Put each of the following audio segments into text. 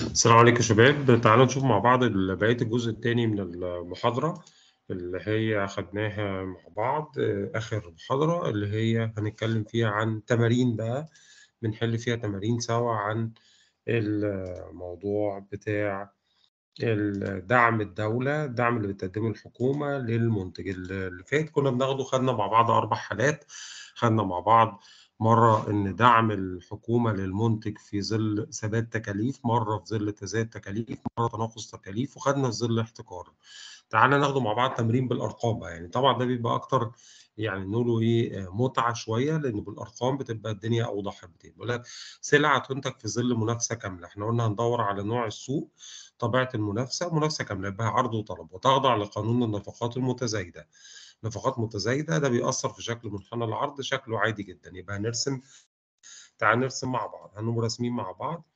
السلام عليكم يا شباب تعالوا نشوف مع بعض بقية الجزء الثاني من المحاضرة اللي هي أخدناها مع بعض آه، آخر محاضرة اللي هي هنتكلم فيها عن تمارين بقى بنحل فيها تمارين سوا عن الموضوع بتاع دعم الدولة الدعم اللي بتقدمه الحكومة للمنتج اللي فات كنا بناخده خدنا مع بعض أربع حالات خدنا مع بعض مرة إن دعم الحكومة للمنتج في ظل ثبات تكاليف مرة في ظل تزايد تكاليف مرة تناقص تكاليف وخدنا في ظل احتكار تعالى ناخده مع بعض تمرين بالأرقام بقى. يعني طبعا ده بيبقى أكتر يعني نقوله ايه متعه شويه لان بالارقام بتبقى الدنيا اوضح حبتين بيقول لك سلعه تنتج في ظل منافسه كامله احنا قلنا هندور على نوع السوق طبيعه المنافسه منافسه كامله بها عرض وطلب وتخضع لقانون النفقات المتزايده نفقات متزايده ده بيأثر في شكل منحنى العرض شكله عادي جدا يبقى هنرسم تعال نرسم مع بعض هنقوم راسمين مع بعض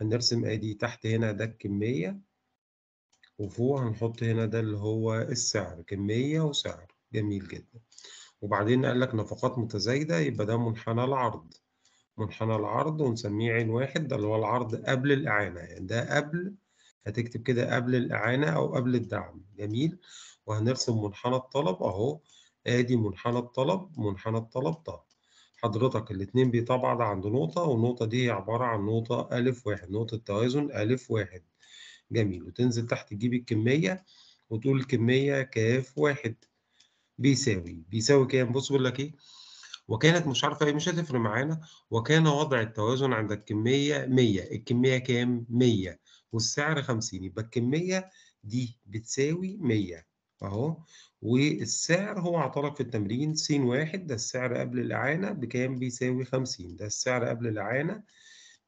هنرسم ادي تحت هنا ده الكميه وفوق هنحط هنا ده اللي هو السعر كميه وسعر جميل جدا وبعدين قال لك نفقات متزايده يبقى ده منحنى العرض منحنى العرض ونسميه عين واحد ده اللي هو العرض قبل الإعانة يعني ده قبل هتكتب كده قبل الإعانة أو قبل الدعم جميل وهنرسم منحنى الطلب اهو ادي منحنى الطلب منحنى الطلب ده حضرتك الاتنين بيتبعض عند نقطة والنقطة دي هي عبارة عن نقطة ألف واحد نقطة توازن ألف واحد جميل وتنزل تحت تجيب الكمية وتقول الكمية كاف واحد بيساوي بيساوي كام بص بقول لك ايه وكانت مش عارفة ايه مش هتفرق معانا وكان وضع التوازن عند الكمية 100 الكمية كام 100 والسعر 50 يبقى الكمية دي بتساوي 100 اهو والسعر هو اعترف في التمرين س واحد ده السعر قبل الإعانة بكام بيساوي 50 ده السعر قبل الإعانة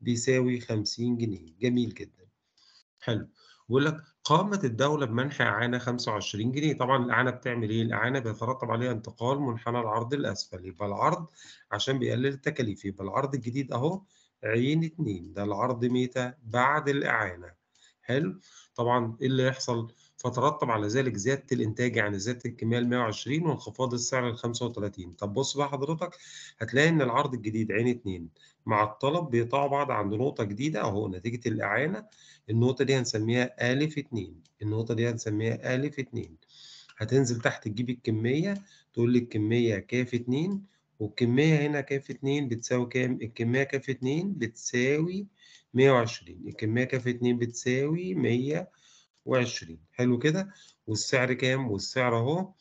بيساوي 50 جنيه جميل جدا حلو بيقول لك قامت الدولة بمنح إعانة 25 جنيه طبعا الإعانة بتعمل إيه؟ الإعانة بيترتب عليها انتقال منحنى العرض الاسفل يبقى العرض عشان بيقلل التكاليف يبقى العرض الجديد أهو عين 2 ده العرض متى؟ بعد الإعانة حلو طبعا إيه اللي يحصل؟ فترتب على ذلك زيادة الإنتاج يعني زيادة الكمية ل 120 وانخفاض السعر ل 35 طب بص بقى حضرتك هتلاقي إن العرض الجديد عين اتنين مع الطلب بيقطعوا بعض عند نقطة جديدة أهو نتيجة الإعانة النقطة دي هنسميها ألف اتنين النقطة دي هنسميها ألف اتنين هتنزل تحت تجيب الكمية تقول لي الكمية كاف اتنين والكمية هنا كاف اتنين بتساوي كام؟ الكمية كاف اتنين بتساوي 120 الكمية كاف اتنين بتساوي 100 وعشرين حلو كده والسعر كام والسعر اهو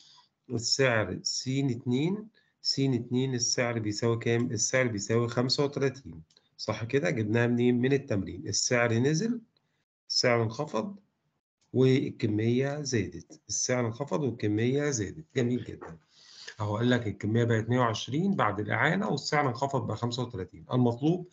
السعر س اتنين س اتنين السعر بيساوي كام السعر بيساوي خمسة وتلاتين صح كده جبناها منين من التمرين السعر نزل السعر انخفض والكمية زادت السعر انخفض والكمية زادت جميل جدا اهو قال لك الكميه بقت 120 بعد الاعانه والسعر انخفض بقى 35 المطلوب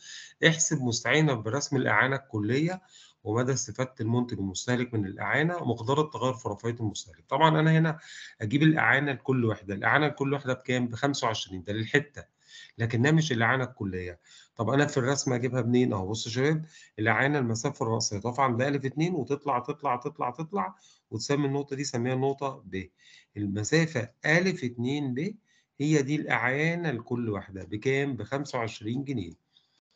احسب مستعينك برسم الاعانه الكليه ومدى استفادة المنتج المستهلك من الإعانة ومقدار التغير في رفاهية المستهلك طبعا أنا هنا أجيب الإعانة لكل وحدة الإعانة لكل وحدة بكام؟ ب 25 ده للحتة لكنها مش الإعانة الكلية طب أنا في الرسمة أجيبها منين؟ أهو بصوا يا شباب الإعانة المسافة الرأسية طبعا عند ألف 2 وتطلع تطلع تطلع تطلع وتسمي النقطة دي سميها النقطة ب المسافة ألف 2 ب هي دي الإعانة لكل واحدة بكام؟ ب 25 جنيه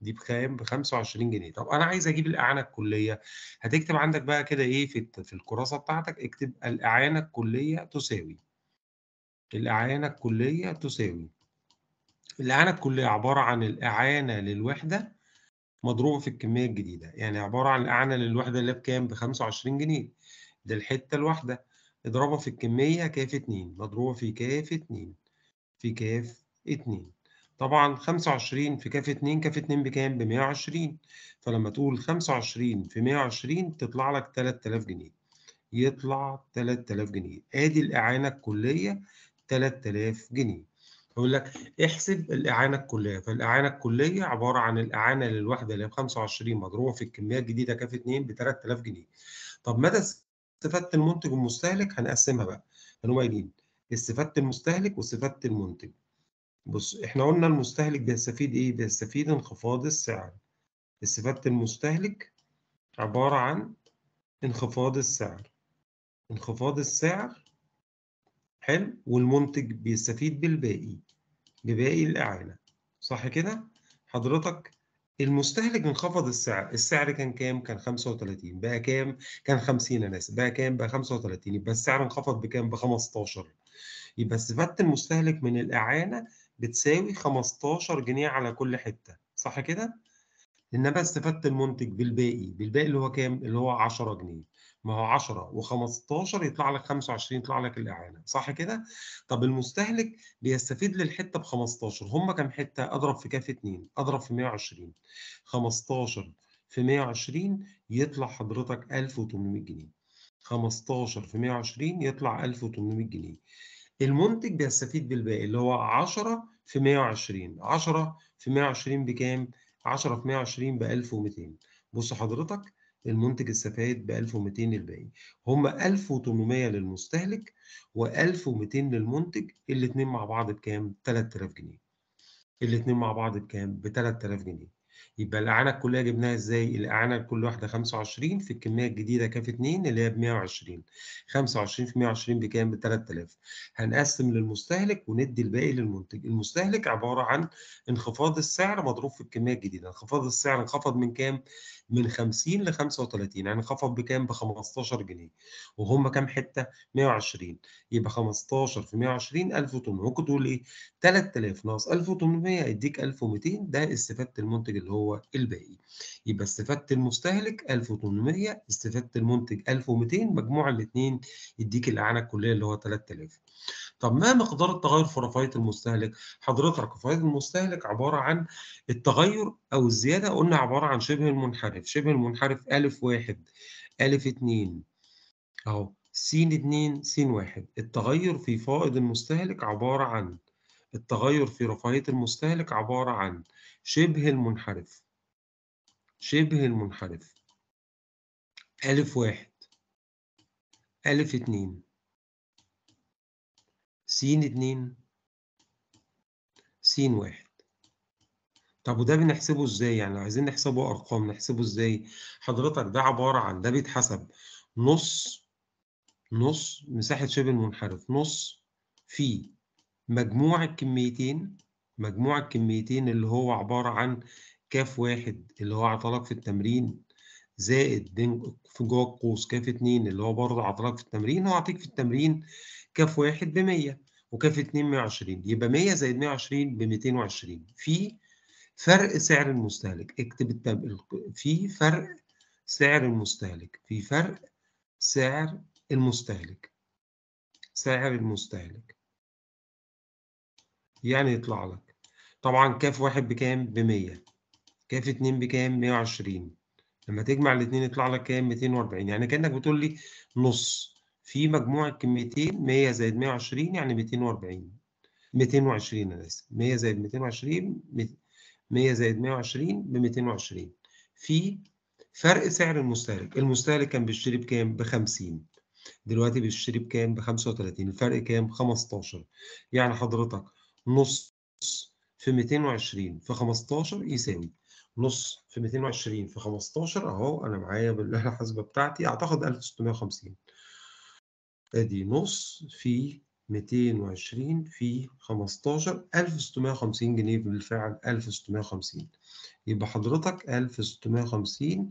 دي بكام ب 25 جنيه طب انا عايز اجيب الاعانه الكليه هتكتب عندك بقى كده ايه في في الكراسه بتاعتك اكتب الاعانه الكليه تساوي الاعانه الكليه تساوي الاعانه الكليه عباره عن الاعانه للوحده مضروبه في الكميه الجديده يعني عباره عن الاعانه للوحده اللي بكام ب 25 جنيه ده الحته الواحده اضربها في الكميه كاف 2 مضروبه في كاف 2 في كاف 2 طبعا 25 في كاف 2 كاف 2 بكام؟ ب 120 فلما تقول 25 في 120 تطلع لك 3000 جنيه يطلع 3000 جنيه ادي الاعانه الكليه 3000 جنيه يقول لك احسب الاعانه الكليه فالاعانه الكليه عباره عن الاعانه للوحده اللي ب 25 مضروبه في الكميه الجديده كاف 2 ب 3000 جنيه طب مدى استفاده المنتج والمستهلك هنقسمها بقى هنقوم قايلين استفاده المستهلك واستفاده المنتج بص احنا قلنا المستهلك بيستفيد ايه بيستفيد انخفاض السعر استفادة المستهلك عبارة عن انخفاض السعر انخفاض السعر حلو والمنتج بيستفيد بالباقي بباقي الإعانة صح كده حضرتك المستهلك انخفض السعر السعر كان كام كان 35 بقى كام كان 50 انا اسف بقى كام بقى 35 يبقى السعر انخفض بكام ب 15 يبقى استفادة المستهلك من الإعانة بتساوي 15 جنيه على كل حتة صح كده؟ لأن أنا استفدت المنتج بالباقي بالباقي اللي هو كام؟ اللي هو 10 جنيه ما هو 10 و15 يطلع لك 25 يطلع لك الإعانة صح كده؟ طب المستهلك بيستفيد للحتة ب 15 هم كام حتة؟ أضرب في كاف 2 أضرب في 120 15 في 120 يطلع حضرتك 1800 جنيه 15 في 120 يطلع 1800 جنيه المنتج بيستفيد بالباقي اللي هو 10 في 120 10 في 120 بكام 10 في 120 ب 1200 بص حضرتك المنتج استفاد ب 1200 الباقي هم 1800 للمستهلك و1200 للمنتج الاثنين مع بعض بكام 3000 جنيه الاثنين مع بعض بكام ب 3000 جنيه يبقى الأعانة الكلية جبناها إزاي؟ الأعانة لكل واحدة 25 في الكمية الجديدة كاف 2 اللي هي ب 120 25 في 120 بكام؟ ب 3000 هنقسم للمستهلك وندي الباقي للمنتج المستهلك عبارة عن انخفاض السعر مضروب في الكمية الجديدة انخفاض السعر انخفض من كام؟ من 50 ل 35 يعني انخفض بكام؟ ب 15 جنيه وهم كام حتة؟ 120 يبقى 15 في 120 1800 ممكن تقول إيه؟ 3000 ناقص 1800 يديك 1200 ده استفادة المنتج اللي هو هو الباقي يبقى استفدت المستهلك 1800 استفدت المنتج 1200 مجموع الاثنين يديك الإعانة الكلية اللي هو 3000 طب ما مقدار التغير في رفاهية المستهلك؟ حضرتك رفاهية المستهلك عبارة عن التغير أو الزيادة قلنا عبارة عن شبه المنحرف شبه المنحرف ألف واحد ألف اتنين أهو س 2 س 1 التغير في فائض المستهلك عبارة عن التغير في رفاهية المستهلك عبارة عن شبه المنحرف شبه المنحرف ألف واحد ألف اتنين سين اتنين سين واحد طب وده بنحسبه ازاي يعني لو عايزين نحسبه ارقام نحسبه ازاي حضرتك ده عباره عن ده بيتحسب نص نص مساحه شبه المنحرف نص في مجموع الكميتين مجموع الكميتين اللي هو عبارة عن كاف واحد اللي هو عطلك في التمرين زائد في جوه القوس كاف اتنين اللي هو برضه عطلك في التمرين هو عطيك في التمرين كاف واحد بمية وكاف اتنين وعشرين يبقى مية زائد مية وعشرين بميتين وعشرين في فرق سعر المستهلك اكتب التب... في فرق سعر المستهلك في فرق سعر المستهلك سعر المستهلك يعني يطلع لك طبعا كاف واحد بكام بمية كاف اتنين بكام مية وعشرين لما تجمع الاتنين يطلع لك كام ميتين واربعين يعني كأنك بتقول لي نص في مجموع كميتين مية زائد مية وعشرين يعني ميتين واربعين ميتين وعشرين أنا آسف مية زائد ميتين وعشرين مية زائد مية وعشرين بميتين وعشرين في فرق سعر المستهلك المستهلك كان بيشتري بكام بخمسين دلوقتي بيشتري بكام ب 35 الفرق كام 15 يعني حضرتك نص في 220 في 15 يساوي نص في 220 في 15 اهو انا معايا بالله الحاسبه بتاعتي اعتقد 1650 ادي نص في 220 في 15 1650 جنيه بالفعل 1650 يبقى حضرتك 1650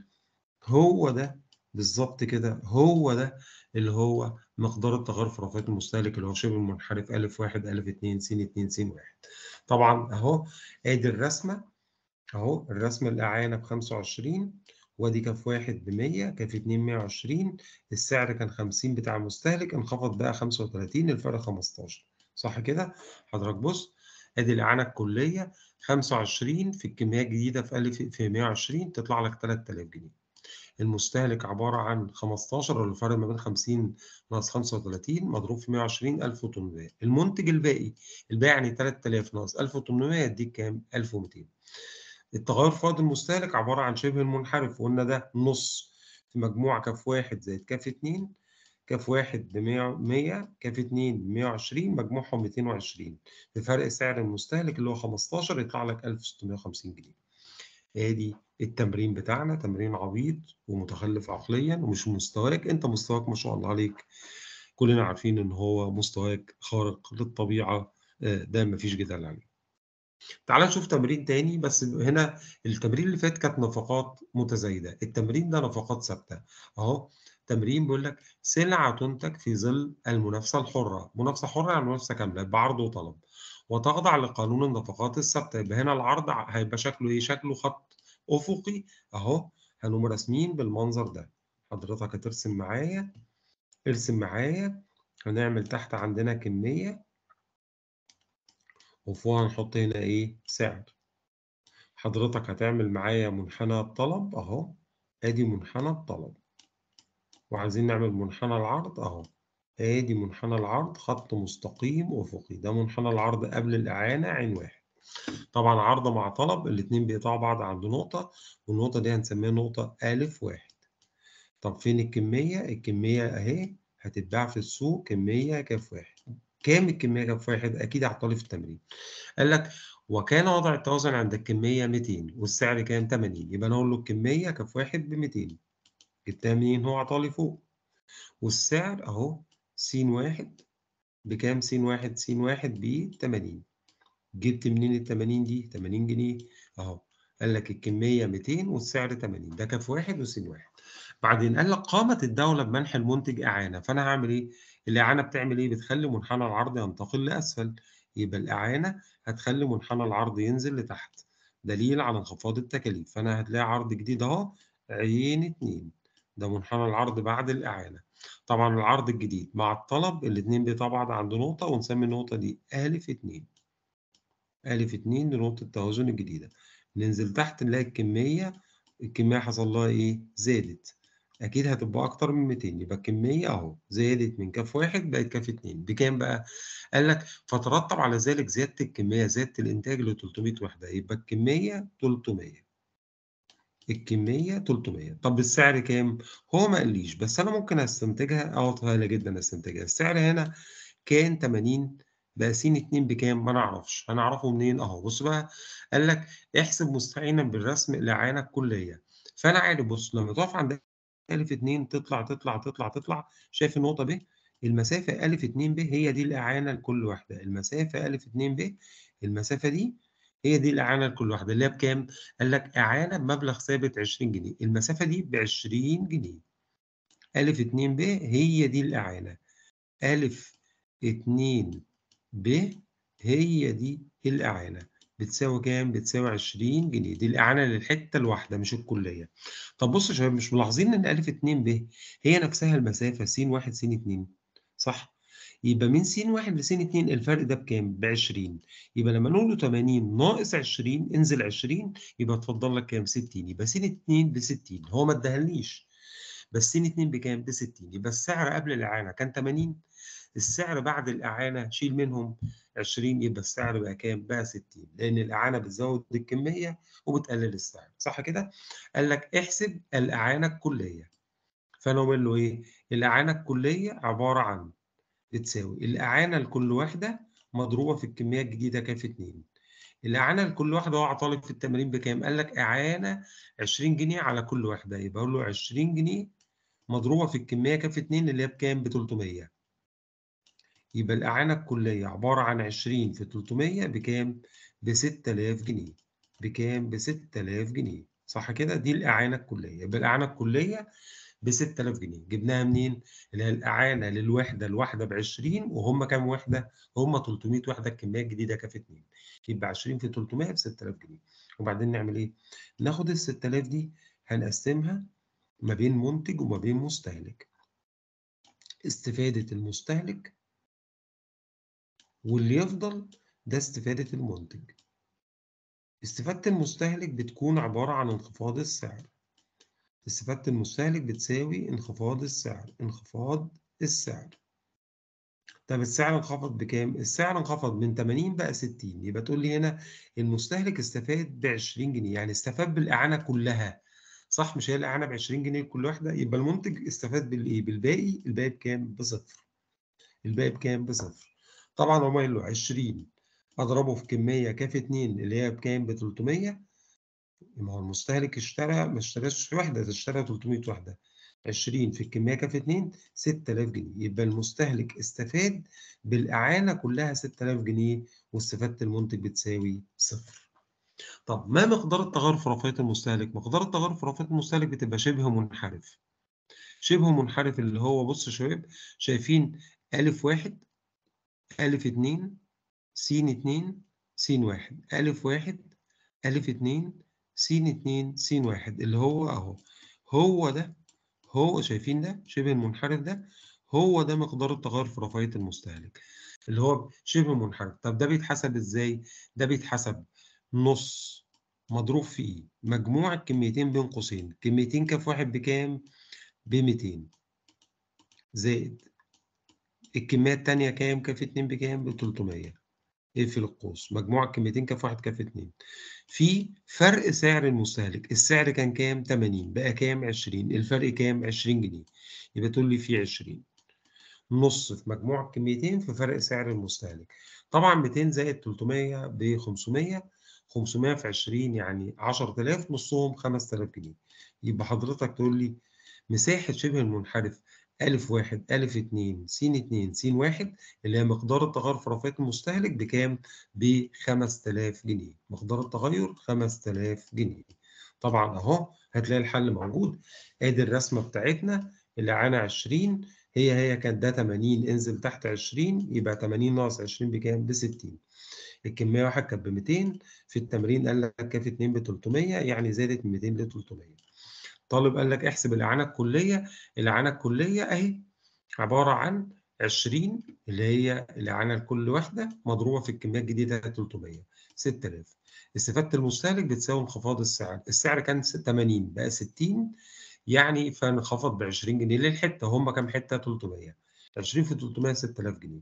هو ده بالظبط كده هو ده اللي هو مقدار التغير في رفعات المستهلك اللي هو شبه منحرف ا واحد ا اتنين س اتنين س واحد طبعا أهو أدي الرسمة أهو الرسمة الإعانة بخمسة وعشرين وادي كف 1 واحد بمية كف 2 اتنين مية وعشرين السعر كان خمسين بتاع المستهلك انخفض بقى خمسة وتلاتين الفرق خمستاشر صح كده؟ حضرتك بص ادي الإعانة الكلية خمسة وعشرين في الكمية الجديدة في أ في مية وعشرين تطلع لك تلات جنيه المستهلك عبارة عن 15 أو الفرق ما بين 50 ناقص 35 مضروب في 120 1800 المنتج الباقي الباقي يعني 3000 ناقص 1800 يديك كام 1200 التغير في فائض المستهلك عبارة عن شبه المنحرف وقلنا ده نص في مجموع كاف واحد زائد كاف اتنين كاف واحد ب 100 كاف اتنين ب 120 مجموعهم 220 بفرق سعر المستهلك اللي هو 15 يطلع لك 1650 جنيه ادي آه، التمرين بتاعنا تمرين عبيط ومتخلف عقليا ومش مستواك انت مستواك ما شاء الله عليك كلنا عارفين ان هو مستواك خارق للطبيعه آه، ده مفيش جدال عليه تعال نشوف تمرين تاني بس هنا التمرين اللي فات كانت نفقات متزايده التمرين ده نفقات ثابته اهو تمرين بيقول لك سلعه تنتج في ظل المنافسه الحره منافسه حره يعني منافسه كامله بعرض وطلب وتخضع لقانون النفقات الثابته يبقى هنا العرض هيبقى شكله ايه شكله خط افقي اهو هنقوم راسمين بالمنظر ده حضرتك هترسم معايا ارسم معايا هنعمل تحت عندنا كميه وفوق هنحط هنا ايه سعر حضرتك هتعمل معايا منحنى الطلب اهو ادي منحنى الطلب وعايزين نعمل منحنى العرض اهو ادي منحنى العرض خط مستقيم افقي ده منحنى العرض قبل الاعانه عين واحد طبعا عرض مع طلب الاثنين بيقطعوا بعض عند نقطة والنقطة دي هنسميها نقطة أ واحد طب فين الكمية؟ الكمية أهي هتتباع في السوق كمية ك واحد كام الكمية ك واحد؟ أكيد هتطالب في التمرين قال لك وكان وضع التوازن عند الكمية 200 والسعر كان 80 يبقى أنا أقول له الكمية ك واحد ب 200 ال هو عطالي فوق والسعر أهو س واحد بكام س واحد؟ س واحد ب 80 جبت منين ال 80 دي؟ 80 جنيه أهو قال لك الكمية 200 والسعر 80 ده كان في واحد وسين واحد بعدين قال لك قامت الدولة بمنح المنتج إعانة فأنا هعمل إيه؟ الإعانة بتعمل إيه؟ بتخلي منحنى العرض ينتقل لأسفل يبقى الإعانة هتخلي منحنى العرض ينزل لتحت دليل على انخفاض التكاليف فأنا هتلاقي عرض جديد أهو عين اتنين ده منحنى العرض بعد الإعانة طبعا العرض الجديد مع الطلب الاتنين بيتبعض عند نقطة ونسمي النقطة دي ألف اتنين ألف اتنين لنقطة التوازن الجديدة ننزل تحت نلاقي الكمية الكمية حصل لها إيه؟ زادت أكيد هتبقى أكتر من 200 يبقى الكمية أهو زادت من كاف واحد بقت كاف اتنين بكام بقى؟ قال لك فترتب على ذلك زيادة الكمية زيادة الإنتاج ل 300 وحدة يبقى الكمية 300 الكمية 300 طب السعر كام؟ هو ما قاليش بس أنا ممكن أستنتجها أه سهلة طيب، جدا أستنتجها السعر هنا كان 80 بقى س 2 بكام؟ ما نعرفش هنعرفه منين اهو بص بقى قال لك احسب مستعينا بالرسم الاعانه الكليه فانا عارف بص لما تقف عند ألف 2 تطلع تطلع تطلع تطلع شايف النقطه ب المسافه ألف 2 ب هي دي الاعانه لكل واحده المسافه ألف 2 ب المسافه دي هي دي الاعانه لكل واحده اللي هي بكام؟ قال لك اعانه بمبلغ ثابت 20 جنيه المسافه دي ب 20 جنيه ألف 2 ب هي دي الاعانه ألف 2 ب هي دي الإعانة بتساوي كام؟ بتساوي 20 جنيه دي الإعانة للحتة الواحدة مش الكلية طب بصوا يا شباب مش ملاحظين إن ألف 2 ب هي نفسها المسافة س 1 س 2 صح؟ يبقى من س 1 لس 2 الفرق ده بكام؟ ب 20 يبقى لما نقول له 80 ناقص 20 انزل 20 يبقى اتفضل لك كام؟ 60 يبقى س 2 ب 60 هو ما ادهاليش بس س 2 بكام؟ ب 60 يبقى السعر قبل الإعانة كان 80 السعر بعد الإعانة شيل منهم 20 يبقى السعر بقى كام؟ بقى 60 لأن الإعانة بتزود الكمية وبتقلل السعر صح كده؟ قال لك احسب الإعانة الكلية فأنا أقول له إيه؟ الإعانة الكلية عبارة عن بتساوي الإعانة لكل واحدة مضروبة في الكمية الجديدة كام في 2 الإعانة لكل واحدة هو طالب في التمرين بكام؟ قال لك إعانة 20 جنيه على كل واحدة يبقى أقول له 20 جنيه مضروبة في الكمية كام في 2 اللي هي بكام؟ ب 300 يبقى الإعانة الكلية عبارة عن 20 في 300 بكام؟ ب 6000 جنيه بكام؟ ب 6000 جنيه صح كده؟ دي الإعانة الكلية يبقى الإعانة الكلية ب 6000 جنيه جبناها منين؟ اللي هي الإعانة للوحدة الواحدة ب 20 وهم كام وحدة؟ هم 300 وحدة الكمية الجديدة كف 2 يبقى 20 في 300 ب 6000 جنيه وبعدين نعمل إيه؟ ناخد ال 6000 دي هنقسمها ما بين منتج وما بين مستهلك استفادة المستهلك واللي يفضل ده استفادة المنتج استفادة المستهلك بتكون عبارة عن انخفاض السعر استفادة المستهلك بتساوي انخفاض السعر انخفاض السعر طب السعر انخفض بكام؟ السعر انخفض من 80 بقى 60 يبقى تقول لي هنا المستهلك استفاد ب 20 جنيه يعني استفاد بالإعانة كلها صح مش هي الإعانة ب 20 جنيه لكل واحدة يبقى المنتج استفاد بالإيه؟ بالباقي الباقي بكام؟ بصفر الباقي بكام؟ بصفر طبعا هما قالوا 20 اضربه في كميه كاف 2 اللي هي بكام ب 300 ما هو المستهلك اشترى ما اشتراش في وحده ده اشترى 300 وحده 20 في الكميه كاف 2 6000 جنيه يبقى المستهلك استفاد بالاعانه كلها 6000 جنيه واستفاده المنتج بتساوي صفر. طب ما مقدار التغير في رفاهيه المستهلك؟ مقدار التغير في رفاهيه المستهلك بتبقى شبه منحرف. شبه منحرف اللي هو بص يا شباب شايفين ألف واحد ألف اتنين سين اتنين سين واحد ألف واحد ألف اتنين سين اتنين سين واحد اللي هو أهو هو ده هو شايفين ده شبه المنحرف ده هو ده مقدار التغير في رفاهية المستهلك اللي هو شبه منحرف طب ده بيتحسب ازاي؟ ده بيتحسب نص مضروب في إيه؟ مجموع الكميتين بين قوسين كميتين كف واحد بكام؟ ب 200 زائد الكمية التانية كام كف اتنين بكام ب 300 اقفل القوس مجموع الكميتين كف واحد كف اتنين في فرق سعر المستهلك السعر كان كام 80 بقى كام 20 الفرق كام 20 جنيه يبقى تقول لي في 20 نص في مجموع الكميتين في فرق سعر المستهلك طبعا 200 زائد 300 ب 500 500 في 20 يعني 10000 نصهم 5000 جنيه يبقى حضرتك تقول لي مساحة شبه المنحرف ألف واحد ألف اتنين س اتنين س واحد اللي هي مقدار التغير في رفاهية المستهلك بكام؟ ب 5000 جنيه مقدار التغير 5000 جنيه طبعا أهو هتلاقي الحل موجود ادي الرسمة بتاعتنا اللي عنا 20 هي هي كانت ده 80 انزل تحت 20 يبقى 80 ناقص 20 بكام؟ ب 60 الكمية واحد كانت ب 200 في التمرين قال لك كانت 2 ب 300 يعني زادت من 200 ل 300 الطالب قال لك احسب الإعانة الكلية الإعانة الكلية أهي عبارة عن 20 اللي هي الإعانة لكل واحده مضروبة في الكمية الجديدة 300 6000 استفادة المستهلك بتساوي انخفاض السعر السعر كان 80 بقى 60 يعني فانخفض ب 20 جنيه للحتة هم كام حتة 300 20 في 300 6000 جنيه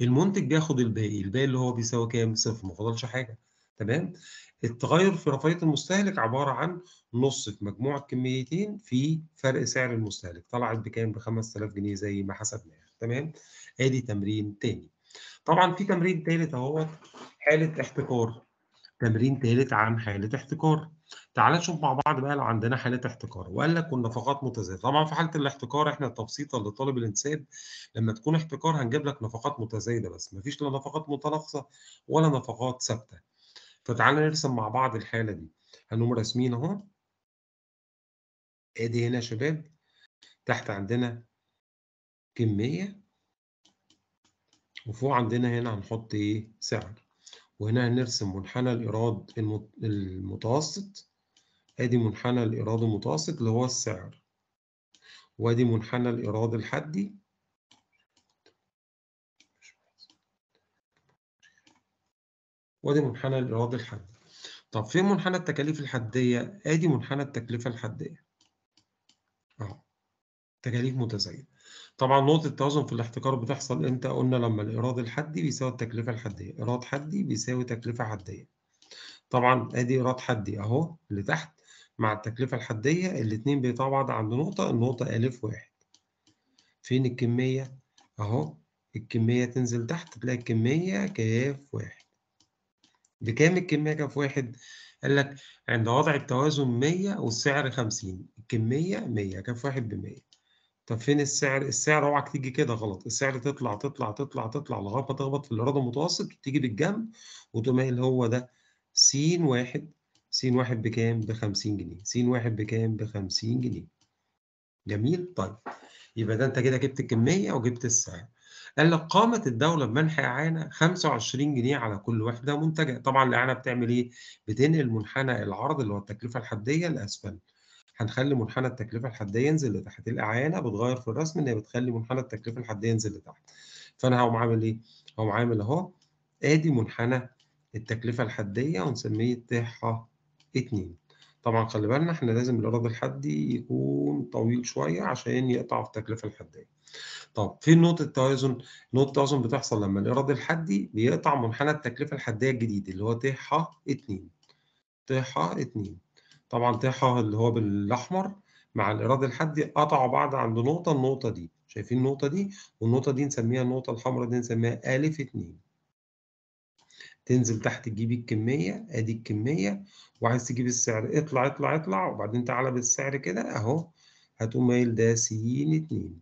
المنتج بياخد الباقي الباقي اللي هو بيساوي كام صفر ما فضلش حاجة تمام التغير في رفاهية المستهلك عبارة عن نص في مجموعة كميتين في فرق سعر المستهلك طلعت بكام ب 5000 جنيه زي ما حسبناها تمام ادي تمرين تاني طبعا في تمرين تالت اهوت حالة احتكار تمرين تالت عن حالة احتكار تعال نشوف مع بعض بقى لو عندنا حالة احتكار وقال لك والنفقات متزايدة طبعا في حالة الاحتكار احنا اللي لطالب الانساب لما تكون احتكار هنجيب لك نفقات متزايدة بس مفيش لا نفقات متناقصة ولا نفقات ثابتة فتعالى نرسم مع بعض الحالة دي هنقوم راسمين اهو ادي هنا يا شباب تحت عندنا كمية وفوق عندنا هنا هنحط ايه سعر وهنا هنرسم منحنى الإيراد المتوسط ادي منحنى الإيراد المتوسط اللي هو السعر وادي منحنى الإيراد الحدي وادي منحنى الايراد الحدي طب فين منحنى التكاليف الحديه ادي منحنى التكلفه الحديه اهو تكاليف متزايده طبعا نقطه التوازن في الاحتكار بتحصل امتى قلنا لما الايراد الحدي بيساوي التكلفه الحديه ايراد حدي بيساوي تكلفه حديه طبعا ادي ايراد حدي اهو اللي تحت مع التكلفه الحديه الاثنين بعض عند نقطه النقطه الف واحد فين الكميه اهو الكميه تنزل تحت تلاقي الكميه كاف واحد بكام الكمية كف واحد؟ قال لك عند وضع التوازن 100 والسعر 50 الكمية 100 كف واحد ب 100 طب فين السعر؟ السعر اوعك تيجي كده غلط، السعر تطلع تطلع تطلع تطلع لغاية ما تخبط في الإيراد المتوسط وتيجي بالجنب وتقوم قايل هو ده س واحد س واحد بكام؟ ب 50 جنيه، س واحد بكام؟ ب 50 جنيه. جميل؟ طيب يبقى ده أنت كده جبت الكمية وجبت السعر. قال لك قامت الدولة بمنح إعانة 25 جنيه على كل وحدة منتجة، طبعًا الإعانة بتعمل إيه؟ بتنقل منحنى العرض اللي هو التكلفة الحدية لأسفل. هنخلي منحنى التكلفة الحدية ينزل لتحت، الإعانة بتغير في الرسم إن هي بتخلي منحنى التكلفة الحدية ينزل لتحت. فأنا هقوم عامل إيه؟ هقوم عامل أهو آدي منحنى التكلفة الحدية ونسميه تحه 2. طبعًا خلي بالنا إحنا لازم الإيراد الحدي يكون طويل شوية عشان يقطع في التكلفة الحدية. طب فين نقطة التوازن؟ نقطة التوازن بتحصل لما الإيراد الحدي بيقطع منحنى التكلفة الحدية الجديد اللي هو ت ح 2 ت ح 2 طبعا ت ح اللي هو بالأحمر مع الإيراد الحدي قطعوا بعض عند نقطة النقطة دي شايفين النقطة دي والنقطة دي نسميها النقطة الحمراء دي نسميها أ 2 تنزل تحت تجيب الكمية ادي الكمية وعايز تجيب السعر اطلع اطلع اطلع وبعدين تعالى بالسعر كده اهو هتقوم قايل ده س 2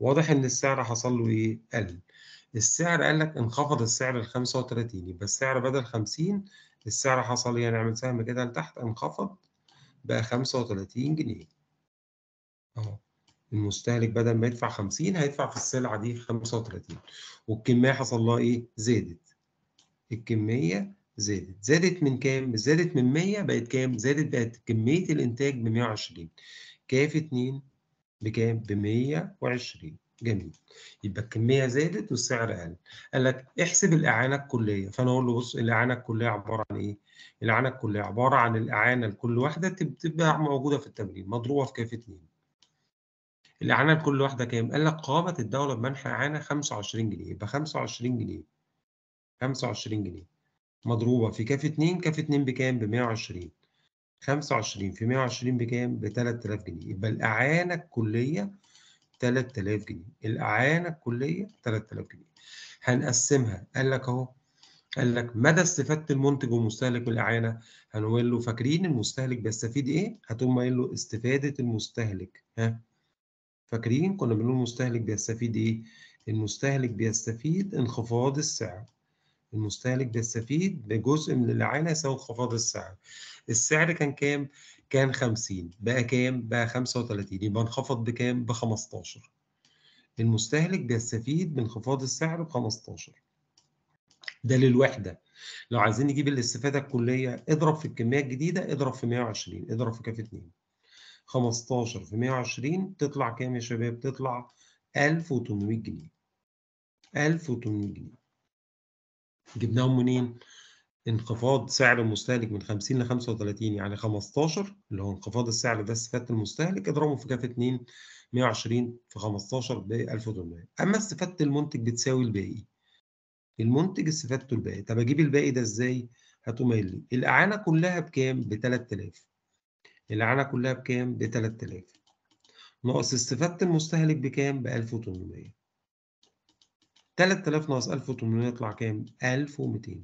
واضح ان السعر حصل له ايه قل السعر قال لك انخفض السعر ل 35 يبقى السعر بدل 50 السعر حصل يعني ايه نعمل سهم كده لتحت انخفض بقى 35 جنيه اهو المستهلك بدل ما يدفع 50 هيدفع في السلعه دي 35 والكميه حصل لها ايه زادت الكميه زادت زادت من كام زادت من 100 بقت كام زادت بقت كميه الانتاج ب 120 كاف 2 بكام؟ ب 120 جميل يبقى الكمية زادت والسعر قل قال لك احسب الإعانة الكلية فأنا أقول له بص الإعانة الكلية عبارة عن إيه؟ الإعانة الكلية عبارة عن الإعانة لكل واحدة تبقى موجودة في التمرين مضروبة في كافة 2 الإعانة لكل واحدة كام؟ قال لك قامت الدولة بمنح إعانة 25 جنيه يبقى 25 جنيه 25 جنيه مضروبة في كاف 2 كاف 2 بكام؟ ب 120 25 في 120 بكام؟ ب 3000 جنيه يبقى الإعانة الكلية 3000 جنيه الإعانة الكلية 3000 جنيه هنقسمها قال لك أهو قال لك مدى استفادة المنتج والمستهلك من الإعانة هنقول له فاكرين المستهلك بيستفيد إيه؟ هتقوم قايل له استفادة المستهلك ها فاكرين كنا بنقول المستهلك بيستفيد إيه؟ المستهلك بيستفيد انخفاض السعر المستهلك بيستفيد بجزء من الإعانة يساوي انخفاض السعر السعر كان كام؟ كان 50 بقى كام؟ بقى 35 يبقى انخفض بكام؟ ب 15 المستهلك بيستفيد بانخفاض السعر ب 15 ده للوحدة لو عايزين نجيب الاستفادة الكلية اضرب في الكمية الجديدة اضرب في 120 اضرب في كاف 2 15 في 120 تطلع كام يا شباب؟ تطلع 1800 جنيه 1800 جنيه جبناهم منين؟ انخفاض سعر المستهلك من 50 ل 35 يعني 15 اللي هو انخفاض السعر ده استفادة المستهلك اضربه في كاف 2 120 في 15 ب 1800 اما استفادة المنتج بتساوي الباقي المنتج استفادته الباقي طب اجيب الباقي ده ازاي؟ هاتوا لي الاعانة كلها بكام؟ ب 3000 الاعانة كلها بكام؟ ب 3000 ناقص استفادة المستهلك بكام؟ ب 1800 3000 ناقص 1800 يطلع كام 1200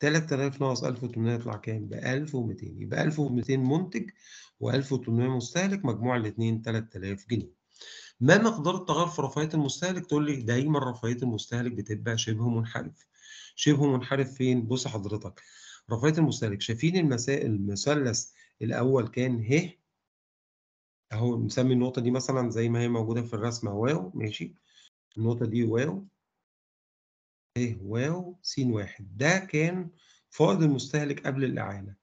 3000 ناقص 1800 يطلع كام ب 1200 يبقى 1200 منتج و1800 مستهلك مجموع الاثنين 3000 جنيه ما مقدار التغير في رفاهيه المستهلك تقول لي دايما رفاهيه المستهلك بتبقى شبه منحرف شبه منحرف فين بص حضرتك رفاهيه المستهلك شايفين المسائل المثلث الاول كان ه اهو مسمي النقطه دي مثلا زي ما هي موجوده في الرسمه واو ماشي النقطه دي واو ه إيه، واو س واحد ده كان فائض المستهلك قبل الإعانة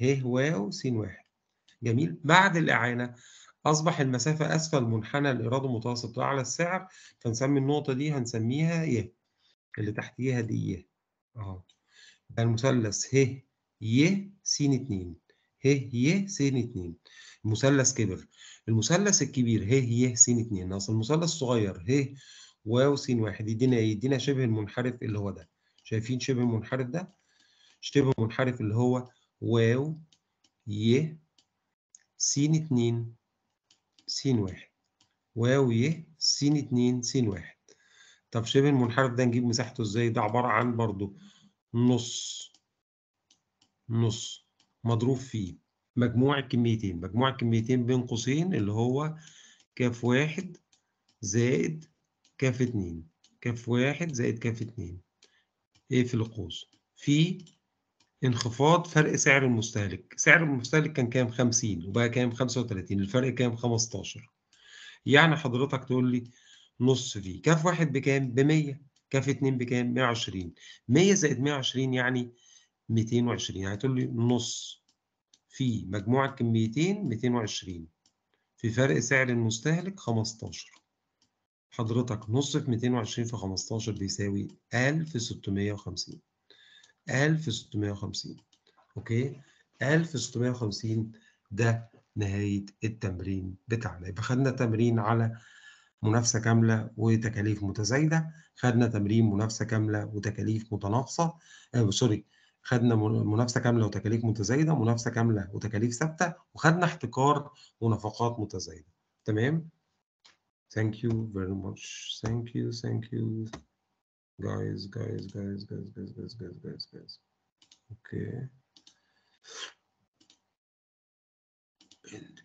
ه إيه، واو س واحد جميل بعد الإعانة أصبح المسافة أسفل منحنى الإيراد المتوسط وأعلى السعر فنسمي النقطة دي هنسميها ي اللي تحتيها دي ي أهو المثلث ه ي س 2 ه ي س 2 المثلث كبر المثلث الكبير ه ي س 2 أصل المثلث الصغير ه واو س واحد يدينا ايه يدينا شبه المنحرف اللي هو ده شايفين شبه المنحرف ده شبه المنحرف اللي هو واو ي س اتنين س واحد واو ي س اتنين س واحد طب شبه المنحرف ده نجيب مساحته ازاي ده عبارة عن برضو نص نص مضروب فيه مجموع الكميتين مجموع الكميتين بين قوسين اللي هو كاف واحد زائد كاف اتنين كاف واحد زائد كاف اتنين ايه في القوس في انخفاض فرق سعر المستهلك سعر المستهلك كان كام خمسين وبقى كام خمسة وتلاتين الفرق كام خمستاشر يعني حضرتك تقول لي نص في كاف واحد بكام بمية كاف اتنين بكام مية وعشرين مية زائد مية وعشرين يعني ميتين وعشرين يعني تقول لي نص في مجموع الكميتين ميتين وعشرين في فرق سعر المستهلك خمستاشر حضرتك نص في 220 في 15 بيساوي 1650 1650 اوكي 1650 ده نهاية التمرين بتاعنا يبقى خدنا تمرين على منافسة كاملة وتكاليف متزايدة خدنا تمرين منافسة كاملة وتكاليف متناقصة آه سوري خدنا منافسة كاملة وتكاليف متزايدة منافسة كاملة وتكاليف ثابتة وخدنا احتكار ونفقات متزايدة تمام Thank you very much. Thank you, thank you, guys, guys, guys, guys, guys, guys, guys, guys, guys. Okay. And